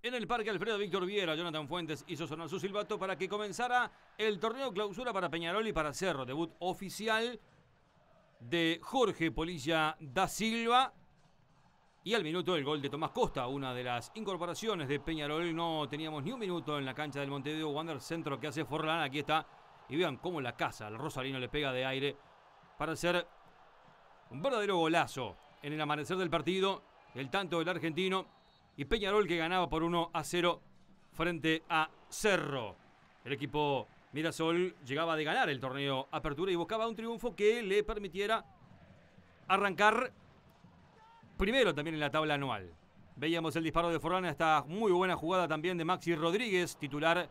En el Parque Alfredo Víctor Viera, Jonathan Fuentes hizo sonar su silbato para que comenzara el torneo clausura para Peñarol y para Cerro. Debut oficial de Jorge Polilla da Silva. Y al minuto el gol de Tomás Costa, una de las incorporaciones de Peñarol. No teníamos ni un minuto en la cancha del Montevideo Wander, centro que hace Forlán. Aquí está. Y vean cómo la casa, el Rosalino le pega de aire para hacer un verdadero golazo en el amanecer del partido. El tanto del argentino y Peñarol que ganaba por 1 a 0 frente a Cerro. El equipo Mirasol llegaba de ganar el torneo Apertura y buscaba un triunfo que le permitiera arrancar primero también en la tabla anual. Veíamos el disparo de Forrana. esta muy buena jugada también de Maxi Rodríguez, titular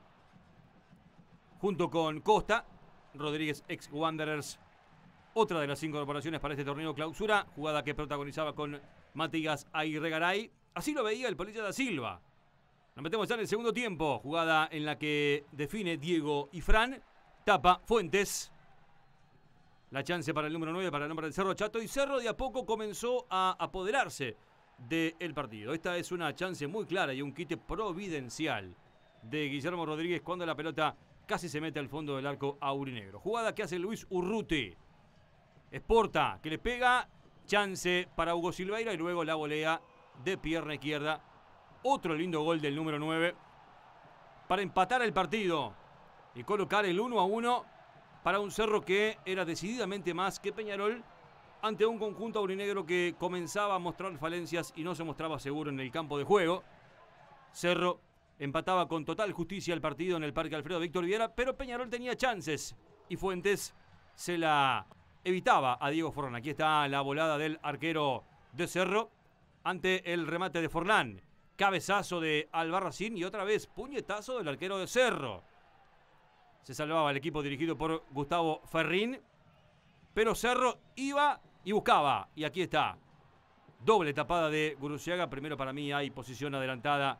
junto con Costa. Rodríguez, ex Wanderers, otra de las cinco incorporaciones para este torneo clausura, jugada que protagonizaba con Matías Ayregaray Así lo veía el Polilla da Silva. Nos metemos ya en el segundo tiempo. Jugada en la que define Diego y Fran. Tapa Fuentes. La chance para el número 9, para el nombre del Cerro Chato. Y Cerro de a poco comenzó a apoderarse del partido. Esta es una chance muy clara y un quite providencial de Guillermo Rodríguez cuando la pelota casi se mete al fondo del arco aurinegro. Jugada que hace Luis Urruti. Exporta, que le pega, chance para Hugo Silveira y luego la volea de pierna izquierda. Otro lindo gol del número 9 para empatar el partido y colocar el 1 a 1 para un cerro que era decididamente más que Peñarol ante un conjunto aurinegro que comenzaba a mostrar falencias y no se mostraba seguro en el campo de juego. Cerro empataba con total justicia el partido en el Parque Alfredo Víctor Viera, pero Peñarol tenía chances y Fuentes se la evitaba a Diego Forrón. Aquí está la volada del arquero de Cerro ante el remate de Forlán. Cabezazo de Albarracín y otra vez puñetazo del arquero de Cerro. Se salvaba el equipo dirigido por Gustavo Ferrín, pero Cerro iba y buscaba. Y aquí está. Doble tapada de Guruciaga. Primero para mí hay posición adelantada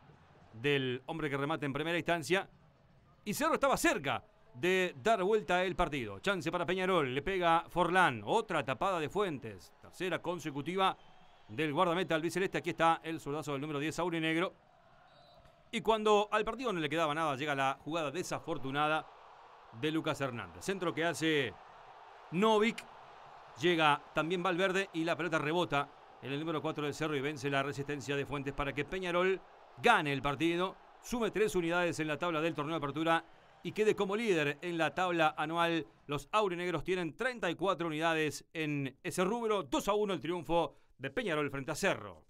del hombre que remata en primera instancia. Y Cerro estaba cerca de dar vuelta el partido. Chance para Peñarol. Le pega Forlán. Otra tapada de Fuentes. Tercera consecutiva del guardameta Luis Celeste. Aquí está el soldazo del número 10, negro Y cuando al partido no le quedaba nada, llega la jugada desafortunada de Lucas Hernández. Centro que hace Novik. Llega también Valverde y la pelota rebota en el número 4 del Cerro y vence la resistencia de Fuentes para que Peñarol gane el partido, sume tres unidades en la tabla del torneo de apertura y quede como líder en la tabla anual. Los aurinegros tienen 34 unidades en ese rubro. 2 a 1 el triunfo de Peñarol frente a Cerro.